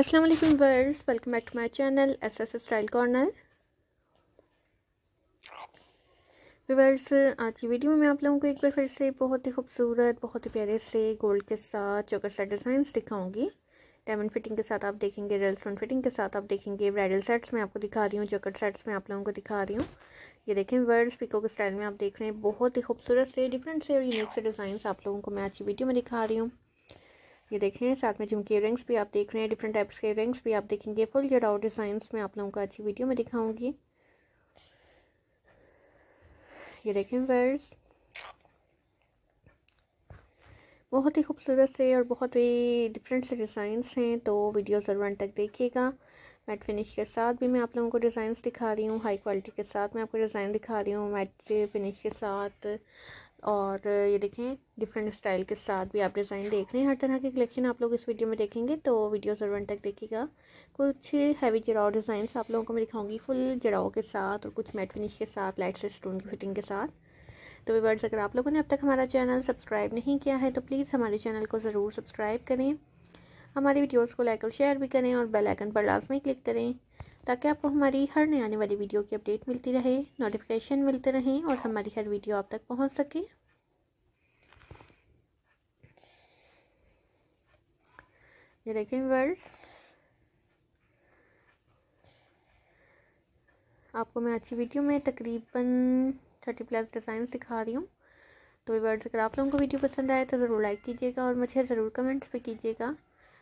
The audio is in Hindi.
अस्सलाम वालेकुम वर्स welcome back to my channel S S style corner viewers आज की वीडियो में मैं आप लोगों को एक बार फिर से बहुत ही खूबसूरत बहुत ही प्यारे से गोल्ड के साथ चोकर सेट डिजाइन दिखाऊंगी डायमंड फिटिंग के साथ आप देखेंगे रेल स्टोन फिटिंग के साथ आप देखेंगे ब्राइडल सेट्स में आपको दिखा रही हूँ जोकर सेट्स में आप लोगों को दिखा रही हूँ ये देखें वर्ड्स पिको के स्टाइल में आप देख रहे हैं बहुत ही खूबसूरत से डिफरेंट से और यूनिक से डिज़ाइन आप लोगों को मैं आज की वीडियो में दिखा रही हूँ ये देखें साथ में झुमके रिंग्स भी आप देख रहे हैं डिफरेंट टाइप्स के रिंग्स भी आप देखेंगे फुल गेट आउट डिज़ाइंस में आप लोगों को अच्छी वीडियो में दिखाऊंगी ये देखें वर्स बहुत ही खूबसूरत से और बहुत ही डिफरेंट से डिज़ाइंस हैं तो वीडियो ज़रूर अंत तक देखिएगा मैट फिनिश के साथ भी मैं आप लोगों को डिज़ाइंस दिखा रही हूँ हाई क्वालिटी के साथ मैं आपको डिज़ाइन दिखा रही हूँ मैट फिनिश के साथ और ये देखें डिफरेंट स्टाइल के साथ भी आप डिज़ाइन देख रहे हैं हर तरह के कलेक्शन आप लोग इस वीडियो में देखेंगे तो वीडियो ज़रूर तक देखिएगा कुछ हैवी जड़ाओ डिज़ाइन आप लोगों को मैं दिखाऊंगी फुल जड़ाओ के साथ और कुछ मैट फिनिश के साथ लाइट से स्टोन की फिटिंग के साथ तो वीवर्स अगर आप लोगों ने अब तक हमारा चैनल सब्सक्राइब नहीं किया है तो प्लीज़ हमारे चैनल को ज़रूर सब्सक्राइब करें हमारी वीडियोज़ को लाइक और शेयर भी करें और बेलाइकन पर लाजमी क्लिक करें ताकि आपको हमारी हर नए आने वाली वीडियो की अपडेट मिलती रहे नोटिफिकेशन मिलते रहें और हमारी हर वीडियो आप तक पहुंच सके ये देखें वर्ड्स आपको मैं अच्छी वीडियो में तकरीबन थर्टी प्लस डिज़ाइन सिखा रही हूँ तो वर्ड्स अगर आप लोगों को वीडियो पसंद आए तो ज़रूर लाइक कीजिएगा और मुझे ज़रूर कमेंट्स भी कीजिएगा